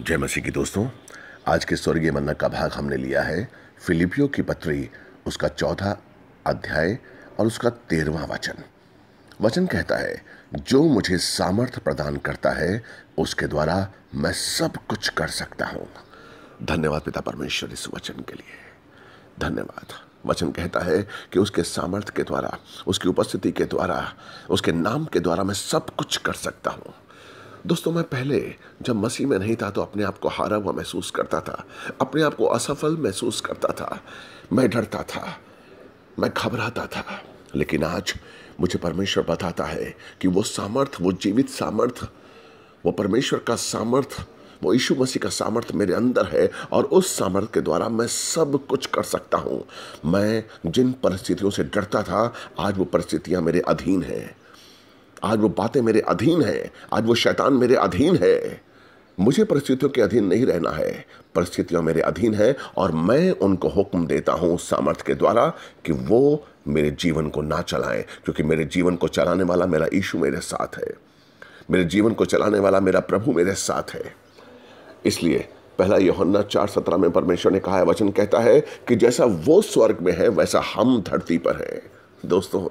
जय मसीह की दोस्तों आज के स्वर्गीय मन्ना का भाग हमने लिया है फिलिपियो की पत्री उसका चौथा अध्याय और उसका तेरहवा वचन वचन कहता है जो मुझे सामर्थ्य प्रदान करता है उसके द्वारा मैं सब कुछ कर सकता हूँ धन्यवाद पिता परमेश्वर इस वचन के लिए धन्यवाद वचन कहता है कि उसके सामर्थ्य के द्वारा उसकी उपस्थिति के द्वारा उसके नाम के द्वारा मैं सब कुछ कर सकता हूँ दोस्तों मैं पहले जब मसीह में नहीं था तो अपने आप को हारा हुआ महसूस करता था अपने आप को असफल महसूस करता था मैं डरता था मैं घबराता था लेकिन आज मुझे परमेश्वर बताता है कि वो सामर्थ वो जीवित सामर्थ वो परमेश्वर का सामर्थ वो यीशु मसीह का सामर्थ मेरे अंदर है और उस सामर्थ के द्वारा मैं सब कुछ कर सकता हूँ मैं जिन परिस्थितियों से डरता था आज वो परिस्थितियाँ मेरे अधीन हैं आज वो बातें मेरे अधीन हैं आज वो शैतान मेरे अधीन है मुझे परिस्थितियों के अधीन नहीं रहना है परिस्थितियां मेरे अधीन है और मैं उनको हुक्म देता हूं सामर्थ्य के द्वारा कि वो मेरे जीवन को ना चलाएं क्योंकि मेरे जीवन को चलाने वाला मेरा ईशु मेरे साथ है मेरे जीवन को चलाने वाला मेरा प्रभु मेरे साथ है इसलिए पहला योहन्ना चार सत्रह में परमेश्वर ने कहा है वचन कहता है कि जैसा वो स्वर्ग में है वैसा हम धरती पर हैं दोस्तों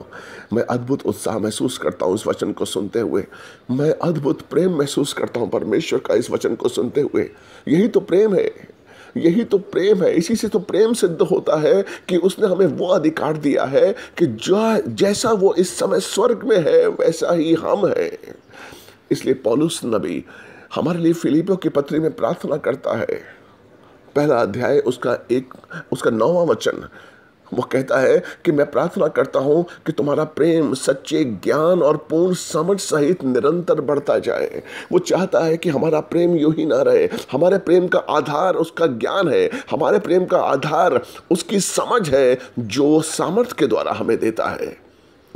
मैं अद्भुत उत्साह महसूस करता हूँ इस वचन को सुनते हुए मैं अद्भुत प्रेम महसूस करता हूँ परमेश्वर का इस वचन को सुनते हुए यही तो प्रेम है यही तो प्रेम है इसी से तो प्रेम सिद्ध होता है कि उसने हमें वो अधिकार दिया है कि जो जैसा वो इस समय स्वर्ग में है वैसा ही हम हैं इसलिए पौलुस नबी हमारे लिए फिलिपियों की पत्री में प्रार्थना करता है पहला अध्याय उसका एक उसका नौवा वचन वो कहता है कि मैं प्रार्थना करता हूं कि तुम्हारा प्रेम सच्चे ज्ञान और पूर्ण समझ सहित निरंतर बढ़ता जाए वो चाहता है कि हमारा प्रेम यू ही ना रहे हमारे प्रेम का आधार उसका ज्ञान है हमारे प्रेम का आधार उसकी समझ है जो सामर्थ्य के द्वारा हमें देता है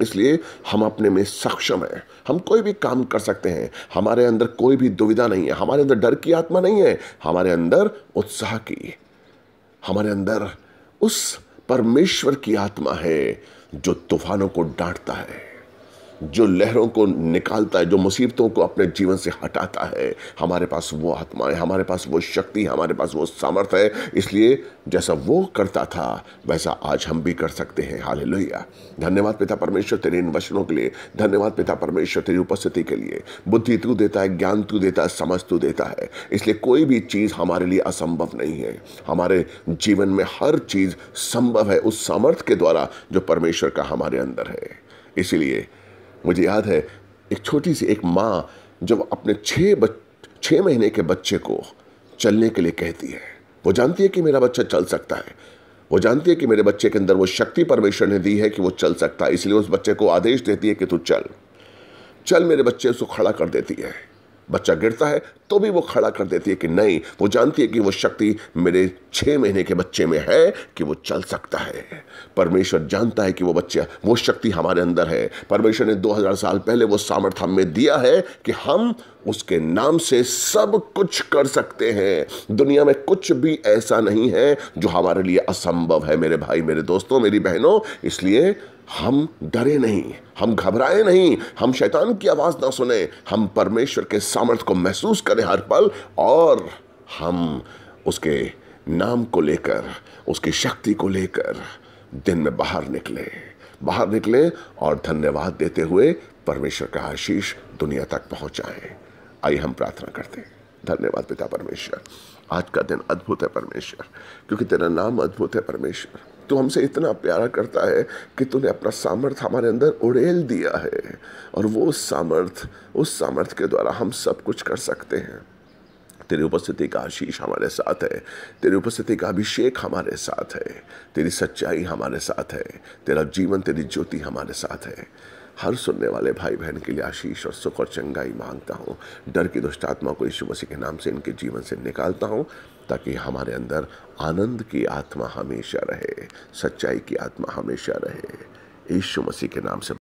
इसलिए हम अपने में सक्षम हैं हम कोई भी काम कर सकते हैं हमारे अंदर कोई भी दुविधा नहीं है हमारे अंदर डर की आत्मा नहीं है हमारे अंदर उत्साह की हमारे अंदर उस परमेश्वर की आत्मा है जो तूफानों को डांटता है जो लहरों को निकालता है जो मुसीबतों को अपने जीवन से हटाता है हमारे पास वो आत्मा है हमारे पास वो शक्ति है हमारे पास वो सामर्थ्य है इसलिए जैसा वो करता था वैसा आज हम भी कर सकते हैं हाल लोहिया धन्यवाद पिता परमेश्वर तेरे इन वचनों के लिए धन्यवाद पिता परमेश्वर तेरी उपस्थिति के लिए बुद्धि तू देता है ज्ञान तू देता है समझ तू देता है इसलिए कोई भी चीज़ हमारे लिए असंभव नहीं है हमारे जीवन में हर चीज़ संभव है उस सामर्थ्य के द्वारा जो परमेश्वर का हमारे अंदर है इसीलिए मुझे याद है एक छोटी सी एक माँ जब अपने छः बच छः महीने के बच्चे को चलने के लिए कहती है वो जानती है कि मेरा बच्चा चल सकता है वो जानती है कि मेरे बच्चे के अंदर वो शक्ति परमेश्वर ने दी है कि वो चल सकता है इसलिए उस बच्चे को आदेश देती है कि तू चल चल मेरे बच्चे उसको खड़ा कर देती है बच्चा गिरता है तो भी वो खड़ा कर देती है कि नहीं वो जानती है कि वो शक्ति मेरे छः महीने के बच्चे में है कि वो चल सकता है परमेश्वर जानता है कि वो बच्चा वो शक्ति हमारे अंदर है परमेश्वर ने 2000 साल पहले वो सामर्थ्य हमें दिया है कि हम उसके नाम से सब कुछ कर सकते हैं दुनिया में कुछ भी ऐसा नहीं है जो हमारे लिए असंभव है मेरे भाई मेरे दोस्तों मेरी बहनों इसलिए हम डरे नहीं हम घबराए नहीं हम शैतान की आवाज़ ना सुने हम परमेश्वर के सामर्थ्य को महसूस करें करें हर पल और हम उसके नाम को लेकर उसकी शक्ति को लेकर दिन में बाहर निकले बाहर निकले और धन्यवाद देते हुए परमेश्वर का आशीष दुनिया तक पहुंचाएं आइए हम प्रार्थना करते हैं धन्यवाद पिता परमेश्वर आज का दिन अद्भुत है परमेश्वर क्योंकि तेरा नाम अद्भुत है परमेश्वर तू तो हमसे इतना प्यारा करता है कि तूने अपना सामर्थ्य हमारे अंदर उड़ेल दिया है और वो सामर्थ्य उस सामर्थ्य के द्वारा हम सब कुछ कर सकते हैं तेरी उपस्थिति का आशीष हमारे साथ है तेरी उपस्थिति का अभिषेक हमारे साथ है तेरी सच्चाई हमारे साथ है तेरा जीवन तेरी ज्योति हमारे साथ है हर सुनने वाले भाई बहन के लिए आशीष और सुख और चंगाई मांगता हूँ डर की दुष्टात्मा को यीशु मसीह के नाम से इनके जीवन से निकालता हूँ ताकि हमारे अंदर आनंद की आत्मा हमेशा रहे सच्चाई की आत्मा हमेशा रहे यीशु मसीह के नाम से